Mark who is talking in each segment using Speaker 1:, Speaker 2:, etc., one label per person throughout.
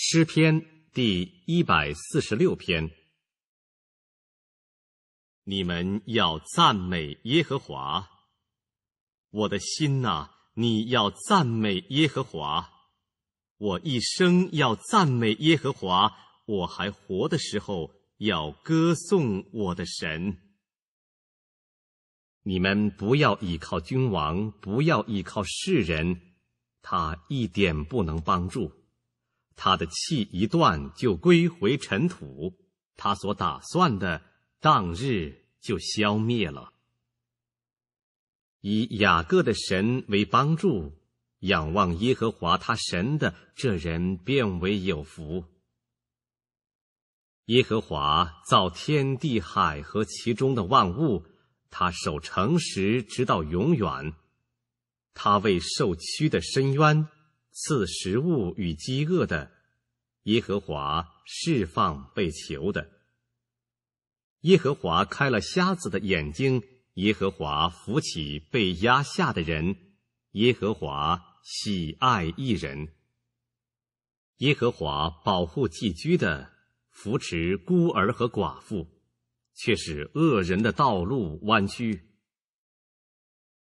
Speaker 1: 诗篇第一百四十六篇：你们要赞
Speaker 2: 美耶和华，我的心呐，你要赞美耶和华，我一生要赞美耶和华，我还活的时候要歌颂我的神。你们不要依靠君王，不要依靠世人，他一点不能帮助。他的气一断就归回尘土，他所打算的当日就消灭了。以雅各的神为帮助，仰望耶和华他神的这人变为有福。耶和华造天地海和其中的万物，他守诚实直到永远，他为受屈的深渊赐食物与饥饿的，耶和华释放被囚的。耶和华开了瞎子的眼睛，耶和华扶起被压下的人，耶和华喜爱一人。耶和华保护寄居的，扶持孤儿和寡妇，却使恶人的道路弯曲。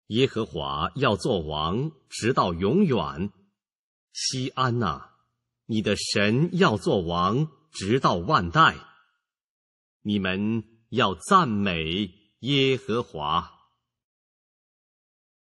Speaker 2: 耶和华要做王，直到永远。西安呐，你的神要做王，直
Speaker 1: 到万代。你们要赞美耶和华。